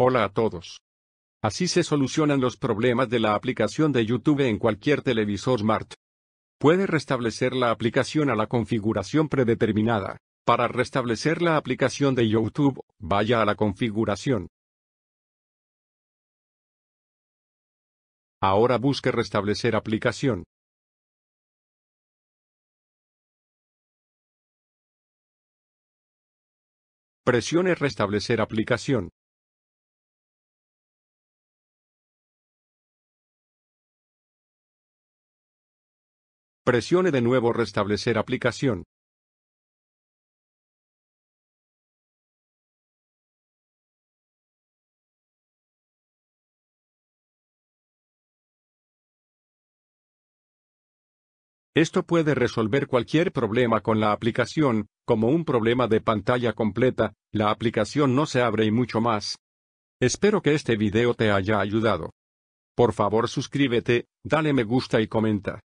Hola a todos. Así se solucionan los problemas de la aplicación de YouTube en cualquier televisor Smart. Puede restablecer la aplicación a la configuración predeterminada. Para restablecer la aplicación de YouTube, vaya a la configuración. Ahora busque restablecer aplicación. Presione restablecer aplicación. Presione de nuevo Restablecer aplicación. Esto puede resolver cualquier problema con la aplicación, como un problema de pantalla completa, la aplicación no se abre y mucho más. Espero que este video te haya ayudado. Por favor suscríbete, dale me gusta y comenta.